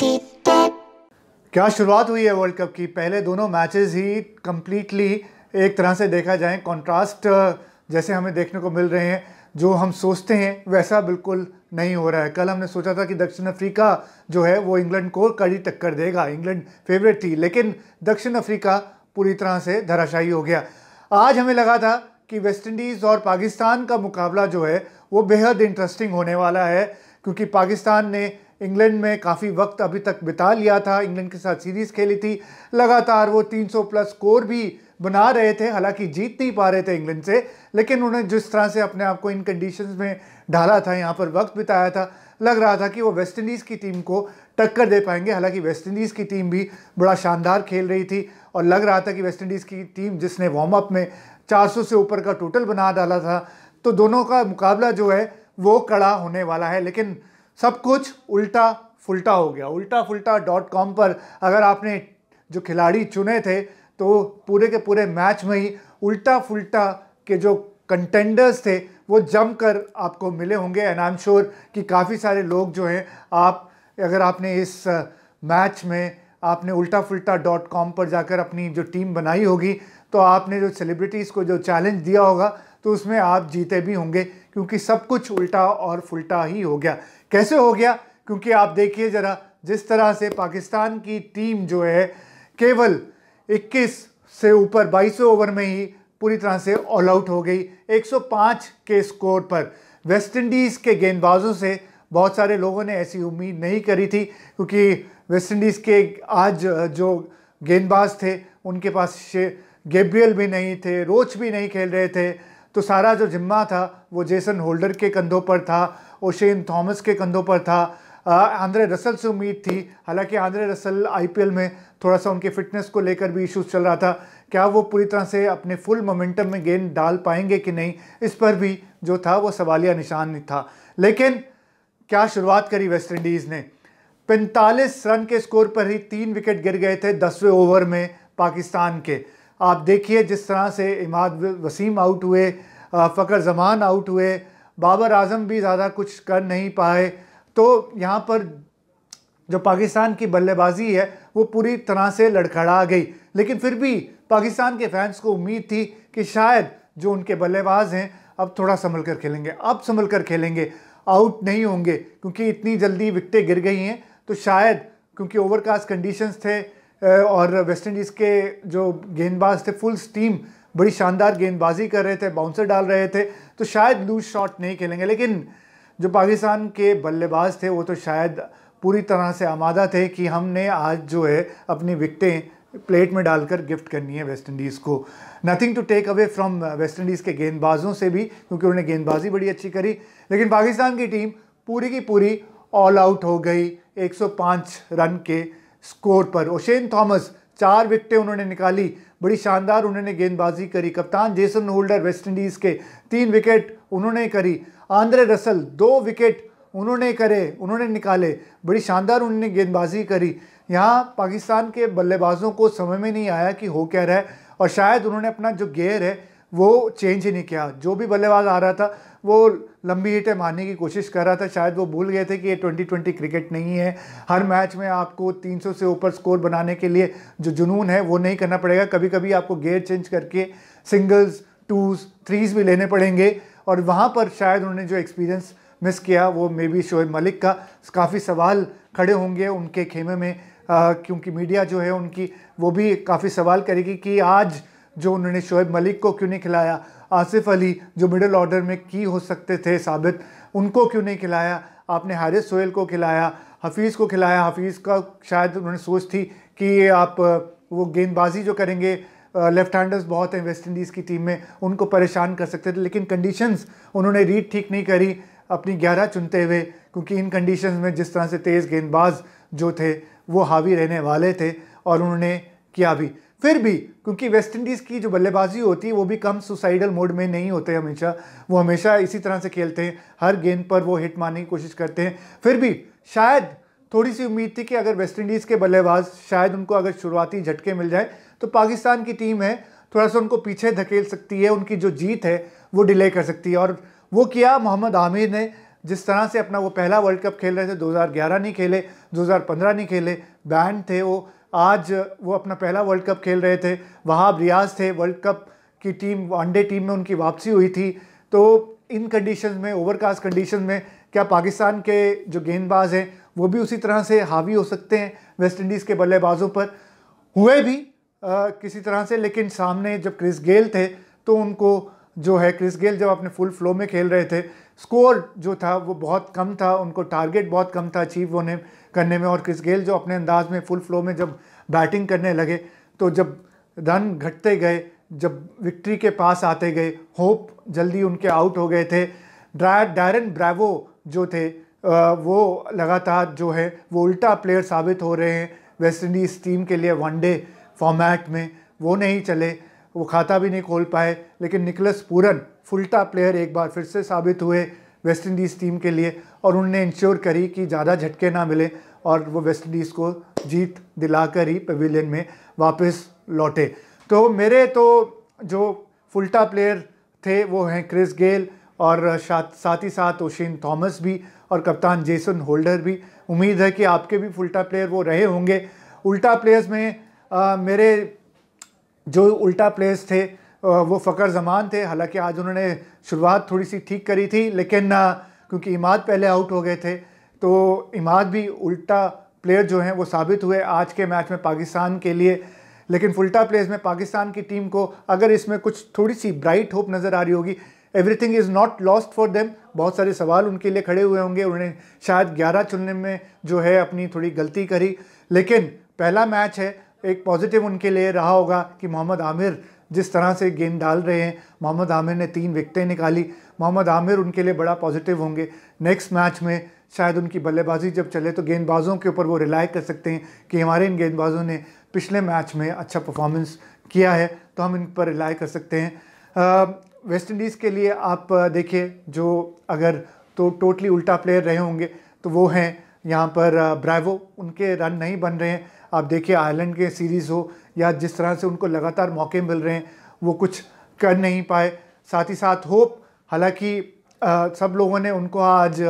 क्या शुरुआत हुई है वर्ल्ड कप की पहले दोनों मैचेस ही कम्प्लीटली एक तरह से देखा जाए कॉन्ट्रास्ट जैसे हमें देखने को मिल रहे हैं जो हम सोचते हैं वैसा बिल्कुल नहीं हो रहा है कल हमने सोचा था कि दक्षिण अफ्रीका जो है वो इंग्लैंड को कड़ी टक्कर देगा इंग्लैंड फेवरेट थी लेकिन दक्षिण अफ्रीका पूरी तरह से धराशायी हो गया आज हमें लगा था कि वेस्ट इंडीज़ और पाकिस्तान का मुकाबला जो है वो बेहद इंटरेस्टिंग होने वाला है क्योंकि पाकिस्तान ने इंग्लैंड में काफ़ी वक्त अभी तक बिता लिया था इंग्लैंड के साथ सीरीज़ खेली थी लगातार वो 300 प्लस स्कोर भी बना रहे थे हालांकि जीत नहीं पा रहे थे इंग्लैंड से लेकिन उन्होंने जिस तरह से अपने आप को इन कंडीशंस में ढाला था यहाँ पर वक्त बिताया था लग रहा था कि वो वेस्ट इंडीज़ की टीम को टक्कर दे पाएंगे हालांकि वेस्ट इंडीज़ की टीम भी बड़ा शानदार खेल रही थी और लग रहा था कि वेस्ट इंडीज़ की टीम जिसने वार्म अप में 400 से ऊपर का टोटल बना डाला था तो दोनों का मुकाबला जो है वो कड़ा होने वाला है लेकिन सब कुछ उल्टा फुलटा हो गया उल्टा फुलटा डॉट कॉम पर अगर आपने जो खिलाड़ी चुने थे तो पूरे के पूरे मैच में ही उल्टा फुलटा के जो कंटेंडर्स थे वो जम कर आपको मिले होंगे एंड आई एम श्योर कि काफ़ी सारे लोग जो हैं आप अगर आपने इस मैच में आपने उल्टा फुलटा डॉट कॉम पर जाकर अपनी जो टीम बनाई होगी तो आपने जो सेलिब्रिटीज़ को जो चैलेंज दिया होगा तो उसमें आप जीते भी होंगे क्योंकि सब कुछ उल्टा और फुलटा ही हो गया कैसे हो गया क्योंकि आप देखिए ज़रा जिस तरह से पाकिस्तान की टीम जो है केवल 21 से ऊपर 2200 ओवर में ही पूरी तरह से ऑल आउट हो गई 105 के स्कोर पर वेस्ट इंडीज़ के गेंदबाजों से बहुत सारे लोगों ने ऐसी उम्मीद नहीं करी थी क्योंकि वेस्ट इंडीज़ के आज जो गेंदबाज थे उनके पास गेब्रियल भी नहीं थे रोच भी नहीं खेल रहे थे तो सारा जो जिम्मा था वो जेसन होल्डर के कंधों पर था ओशेन थॉमस के कंधों पर था आंद्रे रसल से उम्मीद थी हालांकि आंद्रे रसल आईपीएल में थोड़ा सा उनके फिटनेस को लेकर भी इश्यूज चल रहा था क्या वो पूरी तरह से अपने फुल मोमेंटम में गेंद डाल पाएंगे कि नहीं इस पर भी जो था वो सवालिया निशान था लेकिन क्या शुरुआत करी वेस्ट इंडीज़ ने 45 रन के स्कोर पर ही तीन विकेट गिर गए थे दसवें ओवर में पाकिस्तान के आप देखिए जिस तरह से इमाद वसीम आउट हुए फ़कर जमान आउट हुए बाबर आजम भी ज़्यादा कुछ कर नहीं पाए तो यहाँ पर जो पाकिस्तान की बल्लेबाजी है वो पूरी तरह से लड़खड़ा गई लेकिन फिर भी पाकिस्तान के फैंस को उम्मीद थी कि शायद जो उनके बल्लेबाज हैं अब थोड़ा संभल कर खेलेंगे अब संभल कर खेलेंगे आउट नहीं होंगे क्योंकि इतनी जल्दी विकटें गिर गई हैं तो शायद क्योंकि ओवरकास्ट कंडीशंस थे और वेस्ट इंडीज़ के जो गेंदबाज थे फुल स्टीम बड़ी शानदार गेंदबाजी कर रहे थे बाउंसर डाल रहे थे तो शायद लूज शॉट नहीं खेलेंगे लेकिन जो पाकिस्तान के बल्लेबाज थे वो तो शायद पूरी तरह से आमादा थे कि हमने आज जो है अपनी विकटें प्लेट में डालकर गिफ्ट करनी है वेस्ट इंडीज़ को nothing to take away from West Indies के गेंदबाजों से भी क्योंकि उन्होंने गेंदबाजी बड़ी अच्छी करी लेकिन पाकिस्तान की टीम पूरी की पूरी ऑल आउट हो गई 105 रन के स्कोर पर ओशेन थॉमस चार विकटें उन्होंने निकाली बड़ी शानदार उन्होंने गेंदबाजी करी कप्तान जेसन होल्डर वेस्टइंडीज़ के तीन विकेट उन्होंने करी आंद्रे रसल दो विकेट उन्होंने करे उन्होंने निकाले बड़ी शानदार उन्होंने गेंदबाजी करी यहाँ पाकिस्तान के बल्लेबाजों को समझ में नहीं आया कि हो क्या रहा है और शायद उन्होंने अपना जो गेयर है वो चेंज ही नहीं किया जो भी बल्लेबाज आ रहा था वो लंबी हिटें मारने की कोशिश कर रहा था शायद वो भूल गए थे कि ये ट्वेंटी ट्वेंटी क्रिकेट नहीं है हर मैच में आपको 300 से ऊपर स्कोर बनाने के लिए जो जुनून है वो नहीं करना पड़ेगा कभी कभी आपको गेयर चेंज करके सिंगल्स टूज थ्रीज भी लेने पड़ेंगे और वहाँ पर शायद उन्होंने जो एक्सपीरियंस मिस किया वो मे बी शोएब मलिक का काफ़ी सवाल खड़े होंगे उनके खेमे में क्योंकि मीडिया जो है उनकी वो भी काफ़ी सवाल करेगी कि आज जो उन्होंने शोएब मलिक को क्यों नहीं खिलाया आसिफ अली जो मिडिल ऑर्डर में की हो सकते थे साबित उनको क्यों नहीं खिलाया आपने हारिस सोहेल को खिलाया हफीज़ को खिलाया हफीज़ का शायद उन्होंने सोच थी कि आप वो गेंदबाजी जो करेंगे लेफ्ट हैंडर्स बहुत हैं वेस्ट इंडीज़ की टीम में उनको परेशान कर सकते थे लेकिन कंडीशंस उन्होंने रीड ठीक नहीं करी अपनी ग्यारह चुनते हुए क्योंकि इन कंडीशंस में जिस तरह से तेज़ गेंदबाज जो थे वो हावी रहने वाले थे और उन्होंने किया भी फिर भी क्योंकि वेस्ट इंडीज़ की जो बल्लेबाजी होती है वो भी कम सुसाइडल मोड में नहीं होते हमेशा वो हमेशा इसी तरह से खेलते हैं हर गेंद पर वो हिट मारने की कोशिश करते हैं फिर भी शायद थोड़ी सी उम्मीद थी कि अगर वेस्ट इंडीज़ के बल्लेबाज शायद उनको अगर शुरुआती झटके मिल जाए तो पाकिस्तान की टीम है थोड़ा सा उनको पीछे धकेल सकती है उनकी जो जीत है वो डिले कर सकती है और वो किया मोहम्मद आमिर ने जिस तरह से अपना वो पहला वर्ल्ड कप खेल रहे थे 2011 नहीं खेले 2015 नहीं खेले बैंड थे वो आज वो अपना पहला वर्ल्ड कप खेल रहे थे वहाँ रियाज थे वर्ल्ड कप की टीम वनडे टीम में उनकी वापसी हुई थी तो इन कंडीशन में ओवरकास्ट कंडीशन में क्या पाकिस्तान के जो गेंदबाज हैं वो भी उसी तरह से हावी हो सकते हैं वेस्ट इंडीज़ के बल्लेबाजों पर हुए भी आ, किसी तरह से लेकिन सामने जब क्रिस गेल थे तो उनको जो है क्रिस गेल जब अपने फुल फ्लो में खेल रहे थे स्कोर जो था वो बहुत कम था उनको टारगेट बहुत कम था अचीव होने करने में और क्रिस गेल जो अपने अंदाज में फुल फ्लो में जब बैटिंग करने लगे तो जब रन घटते गए जब विक्ट्री के पास आते गए होप जल्दी उनके आउट हो गए थे डायरन ब्रावो जो थे वो लगातार जो है वो उल्टा प्लेयर साबित हो रहे हैं वेस्ट इंडीज़ टीम के लिए वनडे फॉर्मेट में वो नहीं चले वो खाता भी नहीं खोल पाए लेकिन निकलस पूरन फुलटा प्लेयर एक बार फिर से साबित हुए वेस्ट इंडीज़ टीम के लिए और उनने इंश्योर करी कि ज़्यादा झटके ना मिले और वो वेस्ट इंडीज़ को जीत दिलाकर ही पवेलियन में वापस लौटे तो मेरे तो जो फुलटा प्लेयर थे वो हैं क्रिस गेल और साथ ही साथ ओशिन थॉमस भी और कप्तान जेसन होल्डर भी उम्मीद है कि आपके भी फुलटा प्लेयर वो रहे होंगे उल्टा प्लेयर्स में आ, मेरे जो उल्टा प्लेयर्स थे वो फ़कर जमान थे हालांकि आज उन्होंने शुरुआत थोड़ी सी ठीक करी थी लेकिन क्योंकि इमाद पहले आउट हो गए थे तो इमाद भी उल्टा प्लेयर जो हैं वो साबित हुए आज के मैच में पाकिस्तान के लिए लेकिन फुलटा प्लेस में पाकिस्तान की टीम को अगर इसमें कुछ थोड़ी सी ब्राइट होप नज़र आ रही होगी everything is not lost for them बहुत सारे सवाल उनके लिए खड़े हुए होंगे उन्होंने शायद 11 चुनने में जो है अपनी थोड़ी गलती करी लेकिन पहला मैच है एक पॉजिटिव उनके लिए रहा होगा कि मोहम्मद आमिर जिस तरह से गेंद डाल रहे हैं मोहम्मद आमिर ने तीन विकटें निकाली मोहम्मद आमिर उनके लिए बड़ा पॉजिटिव होंगे नेक्स्ट मैच में शायद उनकी बल्लेबाजी जब चले तो गेंदबाजों के ऊपर वो रिलाय कर सकते हैं कि हमारे इन गेंदबाजों ने पिछले मैच में अच्छा परफॉर्मेंस किया है तो हम इन पर रिलाय कर सकते हैं वेस्ट इंडीज़ के लिए आप देखिए जो अगर तो टोटली उल्टा प्लेयर रहे होंगे तो वो हैं यहाँ पर ब्राइवो उनके रन नहीं बन रहे हैं आप देखिए आयरलैंड के सीरीज़ हो या जिस तरह से उनको लगातार मौके मिल रहे हैं वो कुछ कर नहीं पाए साथ ही साथ होप हालांकि सब लोगों ने उनको आज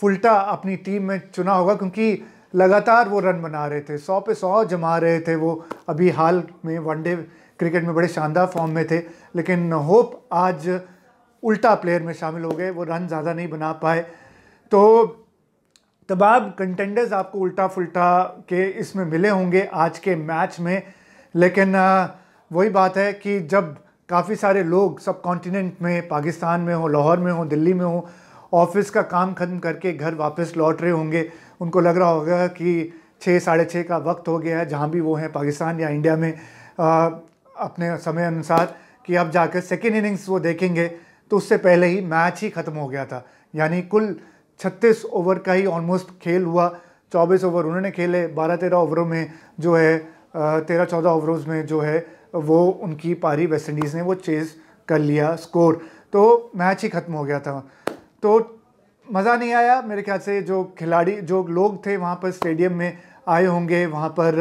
फुलटा अपनी टीम में चुना होगा क्योंकि लगातार वो रन बना रहे थे सौ पे सौ जमा रहे थे वो अभी हाल में वनडे क्रिकेट में बड़े शानदार फॉर्म में थे लेकिन होप आज उल्टा प्लेयर में शामिल हो गए वो रन ज़्यादा नहीं बना पाए तो तबाब कंटेंडर्स आपको उल्टा फुलटा के इसमें मिले होंगे आज के मैच में लेकिन वही बात है कि जब काफ़ी सारे लोग सब कॉन्टिनेंट में पाकिस्तान में हो लाहौर में हो दिल्ली में हो ऑफिस का काम ख़त्म करके घर वापस लौट रहे होंगे उनको लग रहा होगा कि छः साढ़े छः का वक्त हो गया है जहाँ भी वो हैं पाकिस्तान या इंडिया में आ, अपने समय अनुसार कि अब जाकर सेकेंड इनिंग्स वो देखेंगे तो उससे पहले ही मैच ही ख़त्म हो गया था यानी कुल छत्तीस ओवर का ही ऑलमोस्ट खेल हुआ चौबीस ओवर उन्होंने खेले बारह तेरह ओवरों में जो है तेरह चौदह ओवरों में जो है वो उनकी पारी वेस्ट इंडीज़ ने वो चेज़ कर लिया स्कोर तो मैच ही ख़त्म हो गया था तो मज़ा नहीं आया मेरे ख्याल से जो खिलाड़ी जो लोग थे वहाँ पर स्टेडियम में आए होंगे वहाँ पर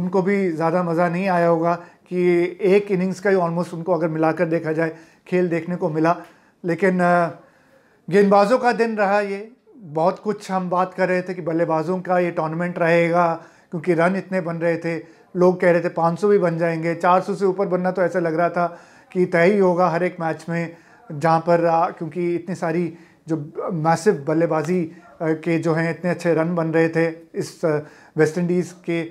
उनको भी ज़्यादा मज़ा नहीं आया होगा कि एक इनिंग्स का ही ऑलमोस्ट उनको अगर मिलाकर देखा जाए खेल देखने को मिला लेकिन गेंदबाजों का दिन रहा ये बहुत कुछ हम बात कर रहे थे कि बल्लेबाजों का ये टूर्नामेंट रहेगा क्योंकि रन इतने बन रहे थे लोग कह रहे थे 500 भी बन जाएंगे 400 से ऊपर बनना तो ऐसा लग रहा था कि तय ही होगा हर एक मैच में जहाँ पर क्योंकि इतनी सारी जो मैसिव बल्लेबाजी के जो हैं इतने अच्छे रन बन रहे थे इस वेस्ट इंडीज़ के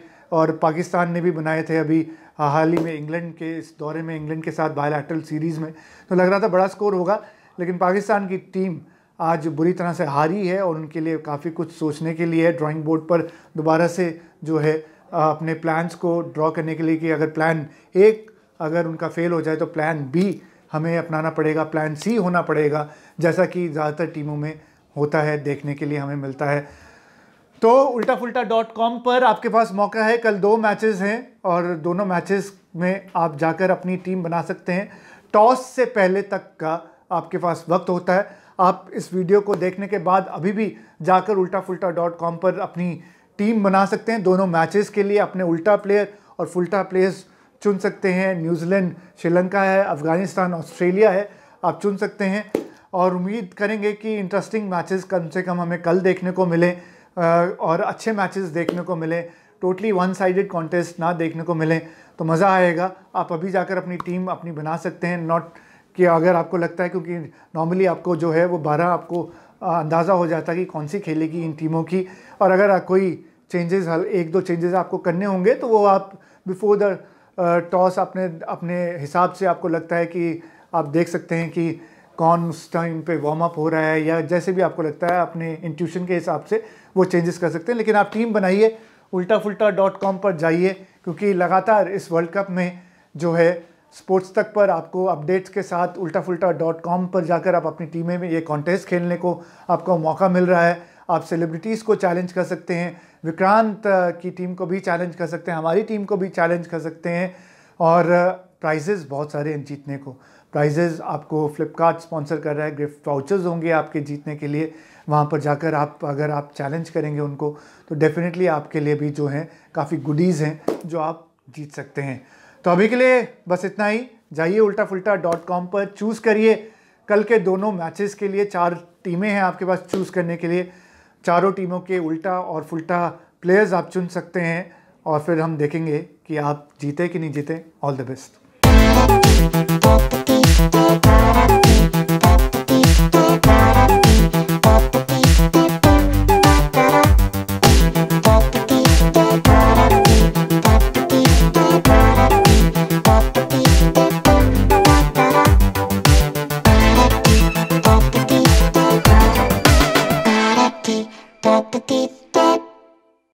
और पाकिस्तान ने भी बनाए थे अभी हाल ही में इंग्लैंड के इस दौरे में इंग्लैंड के साथ बायलैटरल सीरीज़ में तो लग रहा था बड़ा स्कोर होगा लेकिन पाकिस्तान की टीम आज बुरी तरह से हारी है और उनके लिए काफ़ी कुछ सोचने के लिए है ड्राइंग बोर्ड पर दोबारा से जो है अपने प्लान्स को ड्रॉ करने के लिए कि अगर प्लान एक अगर उनका फेल हो जाए तो प्लान बी हमें अपनाना पड़ेगा प्लान सी होना पड़ेगा जैसा कि ज़्यादातर टीमों में होता है देखने के लिए हमें मिलता है तो उल्टा फुल्टा डॉट कॉम पर आपके पास मौका है कल दो मैचेस हैं और दोनों मैचेस में आप जाकर अपनी टीम बना सकते हैं टॉस से पहले तक का आपके पास वक्त होता है आप इस वीडियो को देखने के बाद अभी भी जाकर उल्टा फुल्टा डॉट कॉम पर अपनी टीम बना सकते हैं दोनों मैचेस के लिए अपने उल्टा प्लेयर और फुलटा प्लेयर्स चुन सकते हैं न्यूजीलैंड श्रीलंका है अफ़गानिस्तान ऑस्ट्रेलिया है आप चुन सकते हैं और उम्मीद करेंगे कि इंटरेस्टिंग मैचेस कम से कम हमें कल देखने को मिले और अच्छे मैचेस देखने को मिले टोटली वन साइडेड कॉन्टेस्ट ना देखने को मिले तो मज़ा आएगा आप अभी जाकर अपनी टीम अपनी बना सकते हैं नॉट कि अगर आपको लगता है क्योंकि नॉर्मली आपको जो है वो बारह आपको अंदाज़ा हो जाता है कि कौन सी खेलेगी इन टीमों की और अगर कोई चेंजेस एक दो चेंजेस आपको करने होंगे तो वो आप बिफोर द टॉस अपने अपने हिसाब से आपको लगता है कि आप देख सकते हैं कि कौन उस टाइम पे वार्म अप हो रहा है या जैसे भी आपको लगता है अपने इंट्यूशन के हिसाब से वो चेंजेस कर सकते हैं लेकिन आप टीम बनाइए उल्टा फुलटा डॉट कॉम पर जाइए क्योंकि लगातार इस वर्ल्ड कप में जो है स्पोर्ट्स तक पर आपको अपडेट्स के साथ उल्टा फुल्टा डॉट कॉम पर जाकर आप अपनी टीमें में ये कॉन्टेस्ट खेलने को आपको मौका मिल रहा है आप सेलिब्रिटीज़ को चैलेंज कर सकते हैं विक्रांत की टीम को भी चैलेंज कर सकते हैं हमारी टीम को भी चैलेंज कर सकते हैं और प्राइजेज़ बहुत सारे हैं जीतने को प्राइजेज़ आपको फ्लिपकार्ट स्पॉन्सर कर रहा है गिफ्ट वाउचर्स होंगे आपके जीतने के लिए वहाँ पर जाकर आप अगर आप चैलेंज करेंगे उनको तो डेफ़िनेटली आपके लिए भी जो हैं काफ़ी गुडीज़ हैं जो आप जीत सकते हैं तो अभी के लिए बस इतना ही जाइए उल्टा फुल्टा डॉट कॉम पर चूज़ करिए कल के दोनों मैचेस के लिए चार टीमें हैं आपके पास चूज़ करने के लिए चारों टीमों के उल्टा और फुल्टा प्लेयर्स आप चुन सकते हैं और फिर हम देखेंगे कि आप जीते कि नहीं जीते ऑल द बेस्ट